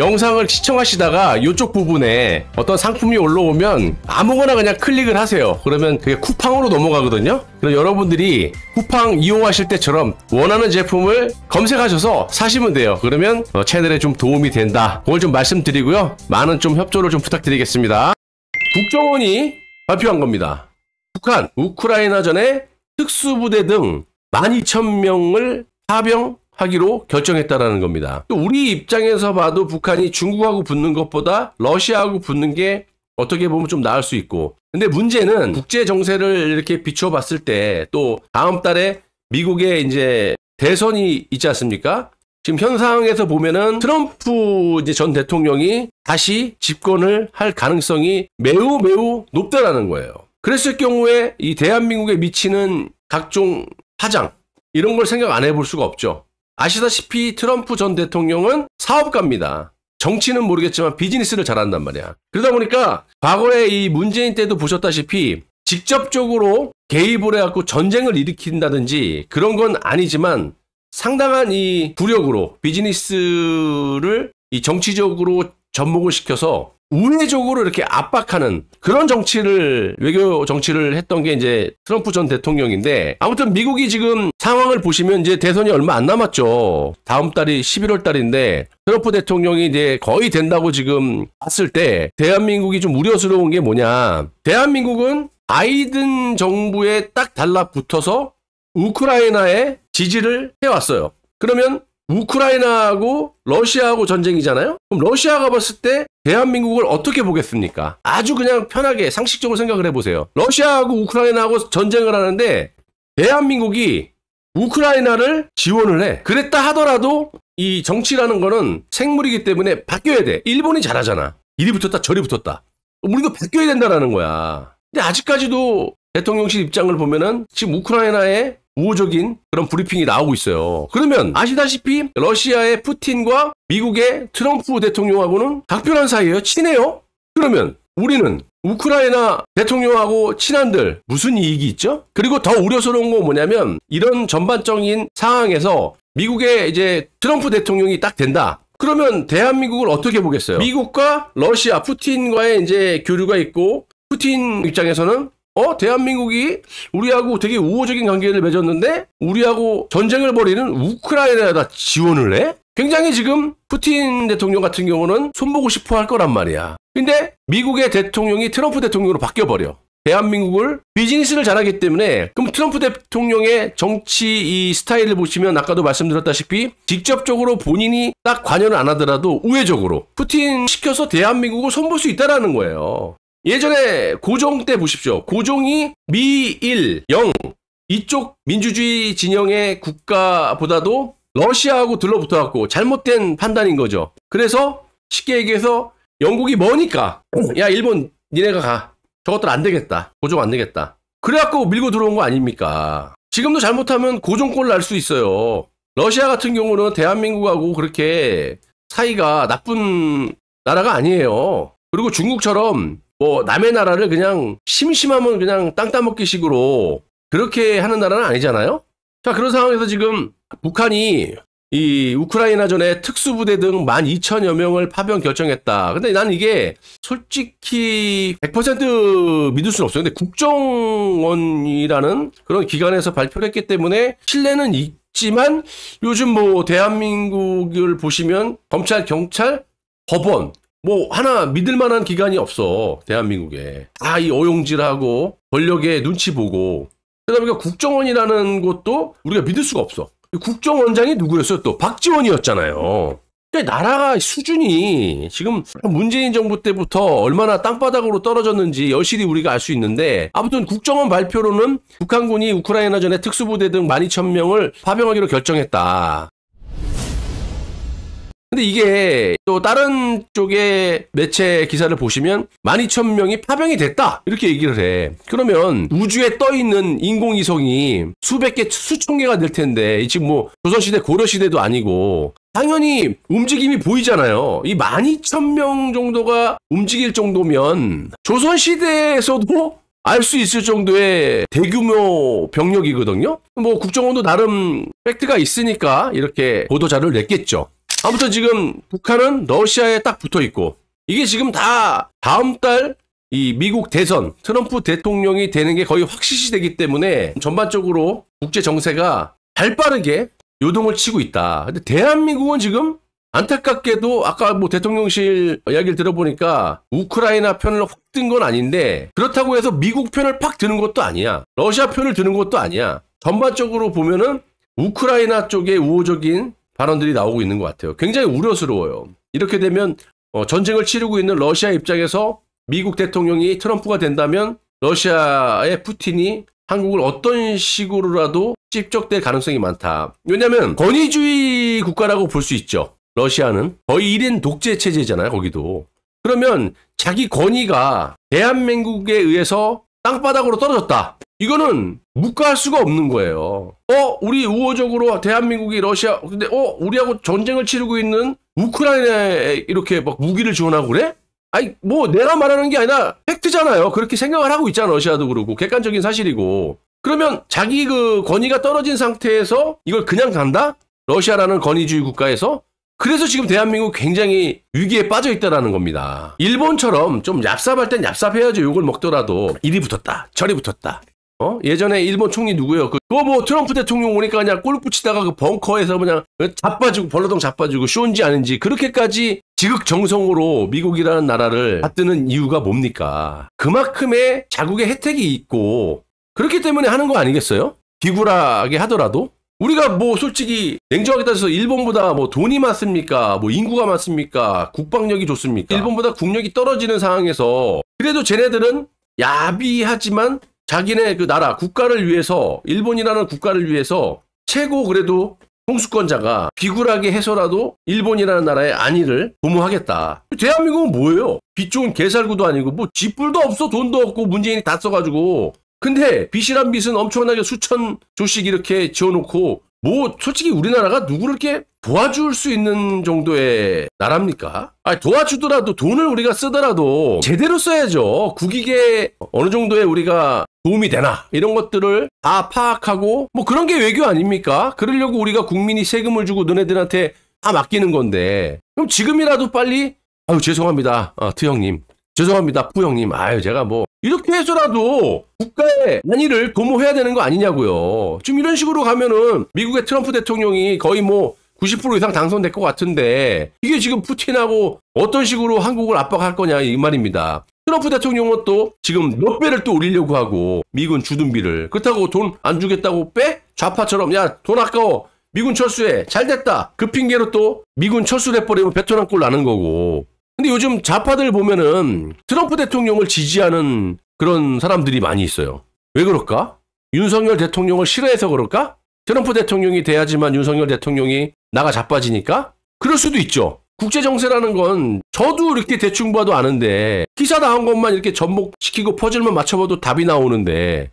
영상을 시청하시다가 이쪽 부분에 어떤 상품이 올라오면 아무거나 그냥 클릭을 하세요. 그러면 그게 쿠팡으로 넘어가거든요. 그럼 여러분들이 쿠팡 이용하실 때처럼 원하는 제품을 검색하셔서 사시면 돼요. 그러면 어, 채널에 좀 도움이 된다. 그걸 좀 말씀드리고요. 많은 좀 협조를 좀 부탁드리겠습니다. 국정원이 발표한 겁니다. 북한 우크라이나 전에 특수부대 등 12,000명을 사병 하기로 결정했다라는 겁니다. 또 우리 입장에서 봐도 북한이 중국하고 붙는 것보다 러시아하고 붙는 게 어떻게 보면 좀 나을 수 있고. 근데 문제는 국제 정세를 이렇게 비추어 봤을 때 또 다음 달에 미국의 이제 대선이 있지 않습니까? 지금 현 상황에서 보면은 트럼프 이제 전 대통령이 다시 집권을 할 가능성이 매우 매우 높다라는 거예요. 그랬을 경우에 이 대한민국에 미치는 각종 파장 이런 걸 생각 안 해볼 수가 없죠. 아시다시피 트럼프 전 대통령은 사업가입니다. 정치는 모르겠지만 비즈니스를 잘한단 말이야. 그러다 보니까 과거에 이 문재인 때도 보셨다시피 직접적으로 개입을 해갖고 전쟁을 일으킨다든지 그런 건 아니지만 상당한 이 부력으로 비즈니스를 이 정치적으로 접목을 시켜서 우회적으로 이렇게 압박하는 그런 정치를 외교 정치를 했던 게 이제 트럼프 전 대통령인데 아무튼 미국이 지금 상황을 보시면 이제 대선이 얼마 안 남았죠. 다음 달이 11월 달인데 트럼프 대통령이 이제 거의 된다고 지금 봤을 때 대한민국이 좀 우려스러운 게 뭐냐? 대한민국은 아이든 정부에 딱 달라붙어서 우크라이나에 지지를 해왔어요. 그러면 우크라이나하고 러시아하고 전쟁이잖아요? 그럼 러시아가 봤을 때 대한민국을 어떻게 보겠습니까? 아주 그냥 편하게 상식적으로 생각을 해보세요. 러시아하고 우크라이나하고 전쟁을 하는데 대한민국이 우크라이나를 지원을 해. 그랬다 하더라도 이 정치라는 거는 생물이기 때문에 바뀌어야 돼. 일본이 잘하잖아. 이리 붙었다 저리 붙었다. 우리도 바뀌어야 된다라는 거야. 근데 아직까지도 대통령실 입장을 보면은 지금 우크라이나에 우호적인 그런 브리핑이 나오고 있어요. 그러면 아시다시피 러시아의 푸틴과 미국의 트럼프 대통령하고는 각별한 사이예요. 친해요. 그러면 우리는 우크라이나 대통령하고 친한들 무슨 이익이 있죠? 그리고 더 우려스러운 건 뭐냐면 이런 전반적인 상황에서 미국의 이제 트럼프 대통령이 딱 된다. 그러면 대한민국을 어떻게 보겠어요? 미국과 러시아, 푸틴과의 이제 교류가 있고 푸틴 입장에서는 어 대한민국이 우리하고 되게 우호적인 관계를 맺었는데 우리하고 전쟁을 벌이는 우크라이나에다 지원을 해? 굉장히 지금 푸틴 대통령 같은 경우는 손보고 싶어 할 거란 말이야. 근데 미국의 대통령이 트럼프 대통령으로 바뀌어버려. 대한민국을 비즈니스를 잘하기 때문에 그럼 트럼프 대통령의 정치 이 스타일을 보시면 아까도 말씀드렸다시피 직접적으로 본인이 딱 관여를 안 하더라도 우회적으로 푸틴 시켜서 대한민국을 손볼 수 있다라는 거예요. 예전에 고종 때 보십시오. 고종이 미, 일, 영 이쪽 민주주의 진영의 국가보다도 러시아하고 들러붙어갖고 잘못된 판단인 거죠. 그래서 쉽게 얘기해서 영국이 뭐니까 야 일본 니네가 가 저것들 안 되겠다 고종 안 되겠다 그래갖고 밀고 들어온 거 아닙니까? 지금도 잘못하면 고종꼴날 수 있어요. 러시아 같은 경우는 대한민국하고 그렇게 사이가 나쁜 나라가 아니에요. 그리고 중국처럼 뭐 남의 나라를 그냥 심심하면 그냥 땅 따먹기 식으로 그렇게 하는 나라는 아니잖아요. 자, 그런 상황에서 지금 북한이 이 우크라이나 전에 특수부대 등 12,000여 명을 파병 결정했다. 근데 난 이게 솔직히 100% 믿을 수는 없어요. 근데 국정원이라는 그런 기관에서 발표를 했기 때문에 신뢰는 있지만 요즘 뭐 대한민국을 보시면 검찰, 경찰, 법원 뭐 하나 믿을 만한 기관이 없어 대한민국에 아이오용질하고 권력에 눈치 보고 그다음에 국정원이라는 것도 우리가 믿을 수가 없어 국정원장이 누구였어요 또 박지원이었잖아요 그러니까 나라가 수준이 지금 문재인 정부 때부터 얼마나 땅바닥으로 떨어졌는지 여실히 우리가 알 수 있는데 아무튼 국정원 발표로는 북한군이 우크라이나전에 특수부대 등 12,000명을 파병하기로 결정했다. 근데 이게 또 다른 쪽의 매체 기사를 보시면 12,000명이 파병이 됐다. 이렇게 얘기를 해. 그러면 우주에 떠 있는 인공위성이 수백 개, 수천 개가 될 텐데, 지금 뭐 조선시대, 고려시대도 아니고, 당연히 움직임이 보이잖아요. 이 12,000명 정도가 움직일 정도면 조선시대에서도 알 수 있을 정도의 대규모 병력이거든요. 뭐 국정원도 나름 팩트가 있으니까 이렇게 보도자를 냈겠죠. 아무튼 지금 북한은 러시아에 딱 붙어 있고 이게 지금 다 다음 달 이 미국 대선 트럼프 대통령이 되는 게 거의 확실시 되기 때문에 전반적으로 국제 정세가 발 빠르게 요동을 치고 있다. 근데 대한민국은 지금 안타깝게도 아까 뭐 대통령실 이야기를 들어보니까 우크라이나 편을 확 든 건 아닌데 그렇다고 해서 미국 편을 팍 드는 것도 아니야. 러시아 편을 드는 것도 아니야. 전반적으로 보면은 우크라이나 쪽의 우호적인 발언들이 나오고 있는 것 같아요. 굉장히 우려스러워요. 이렇게 되면 어, 전쟁을 치르고 있는 러시아 입장에서 미국 대통령이 트럼프가 된다면 러시아의 푸틴이 한국을 어떤 식으로라도 찝적될 가능성이 많다. 왜냐하면 권위주의 국가라고 볼 수 있죠. 러시아는 거의 1인 독재 체제잖아요. 거기도. 그러면 자기 권위가 대한민국에 의해서 땅바닥으로 떨어졌다. 이거는 묵과할 수가 없는 거예요. 어, 우리 우호적으로 대한민국이 러시아, 근데 어, 우리하고 전쟁을 치르고 있는 우크라이나에 이렇게 막 무기를 지원하고 그래? 아니, 뭐 내가 말하는 게 아니라 팩트잖아요. 그렇게 생각을 하고 있잖아, 러시아도 그러고. 객관적인 사실이고. 그러면 자기 그 권위가 떨어진 상태에서 이걸 그냥 간다? 러시아라는 권위주의 국가에서? 그래서 지금 대한민국 굉장히 위기에 빠져 있다라는 겁니다. 일본처럼 좀 얍삽할 땐 얍삽해야죠. 욕을 먹더라도 이리 붙었다, 저리 붙었다. 어? 예전에 일본 총리 누구요? 예 그, 그거 뭐 트럼프 대통령 오니까 그냥 골프 치다가 그 벙커에서 그냥 자빠지고 벌러덩 자빠지고 쇼인지 아닌지 그렇게까지 지극정성으로 미국이라는 나라를 받드는 이유가 뭡니까? 그만큼의 자국의 혜택이 있고 그렇기 때문에 하는 거 아니겠어요? 비굴하게 하더라도 우리가 뭐 솔직히 냉정하게 따져서 일본보다 뭐 돈이 많습니까? 뭐 인구가 많습니까? 국방력이 좋습니까? 일본보다 국력이 떨어지는 상황에서 그래도 쟤네들은 야비하지만 자기네 그 나라 국가를 위해서 일본이라는 국가를 위해서 최고 그래도 통수권자가 비굴하게 해서라도 일본이라는 나라의 안위를 도모하겠다. 대한민국은 뭐예요? 빚 좋은 개살구도 아니고 뭐 쥐뿔도 없어 돈도 없고 문재인이 다 써가지고 근데 빚이란 빚은 엄청나게 수천 조씩 이렇게 지어놓고 뭐 솔직히 우리나라가 누구를 이렇게 도와줄 수 있는 정도의 나라입니까? 아 도와주더라도 돈을 우리가 쓰더라도 제대로 써야죠. 국익에 어느 정도의 우리가 도움이 되나 이런 것들을 다 파악하고 뭐 그런 게 외교 아닙니까? 그러려고 우리가 국민이 세금을 주고 너네들한테 다 맡기는 건데 그럼 지금이라도 빨리 아유 죄송합니다 아, 트 형님 죄송합니다 푸 형님 아유 제가 뭐 이렇게 해서라도 국가의 난이를 도모해야 되는 거 아니냐고요 지금 이런 식으로 가면은 미국의 트럼프 대통령이 거의 뭐 90% 이상 당선될 것 같은데 이게 지금 푸틴하고 어떤 식으로 한국을 압박할 거냐 이 말입니다. 트럼프 대통령은 또 지금 몇 배를 또 올리려고 하고 미군 주둔비를 그렇다고 돈 안 주겠다고 빼? 좌파처럼 야 돈 아까워 미군 철수해 잘됐다 그 핑계로 또 미군 철수를 해버리면 베트남 꼴 나는 거고 근데 요즘 좌파들 보면은 트럼프 대통령을 지지하는 그런 사람들이 많이 있어요 왜 그럴까? 윤석열 대통령을 싫어해서 그럴까? 트럼프 대통령이 돼야지만 윤석열 대통령이 나가 자빠지니까? 그럴 수도 있죠. 국제 정세라는 건 저도 이렇게 대충 봐도 아는데 기사 나온 것만 이렇게 접목시키고 퍼즐만 맞춰봐도 답이 나오는데